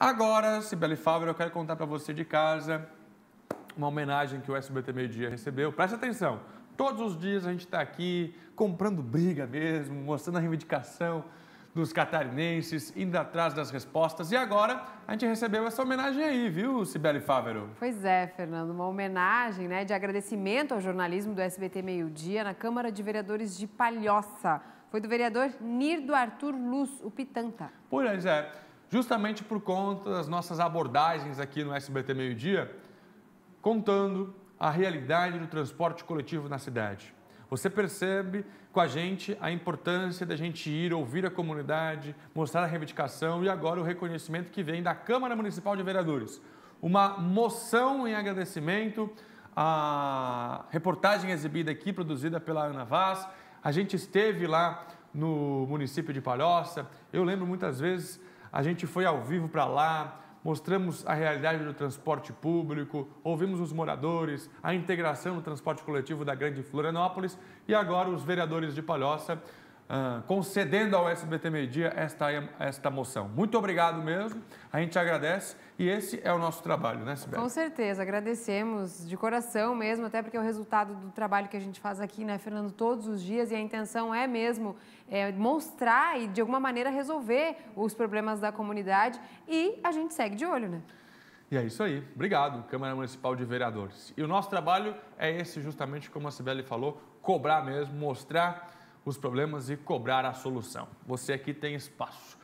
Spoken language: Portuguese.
Agora, Sibeli Fávero, eu quero contar para você de casa uma homenagem que o SBT Meio Dia recebeu. Presta atenção, todos os dias a gente está aqui comprando briga mesmo, mostrando a reivindicação dos catarinenses, indo atrás das respostas. E agora a gente recebeu essa homenagem aí, viu, Sibeli Fávero? Pois é, Fernando, uma homenagem né, de agradecimento ao jornalismo do SBT Meio Dia na Câmara de Vereadores de Palhoça. Foi do vereador Nirdo Arthur Luz, o Pitanta. Pois é justamente por conta das nossas abordagens aqui no SBT Meio Dia, contando a realidade do transporte coletivo na cidade. Você percebe com a gente a importância da gente ir ouvir a comunidade, mostrar a reivindicação e agora o reconhecimento que vem da Câmara Municipal de Vereadores. Uma moção em agradecimento à reportagem exibida aqui, produzida pela Ana Vaz. A gente esteve lá no município de Palhoça. Eu lembro muitas vezes a gente foi ao vivo para lá, mostramos a realidade do transporte público, ouvimos os moradores, a integração no transporte coletivo da Grande Florianópolis e agora os vereadores de Palhoça ah, concedendo ao SBT Media esta, esta moção. Muito obrigado mesmo, a gente agradece e esse é o nosso trabalho, né, Sibeli? Com certeza, agradecemos de coração mesmo, até porque é o resultado do trabalho que a gente faz aqui, né, Fernando, todos os dias e a intenção é mesmo é, mostrar e, de alguma maneira, resolver os problemas da comunidade e a gente segue de olho, né? E é isso aí. Obrigado, Câmara Municipal de Vereadores. E o nosso trabalho é esse, justamente como a Sibeli falou, cobrar mesmo, mostrar os problemas e cobrar a solução. Você aqui tem espaço.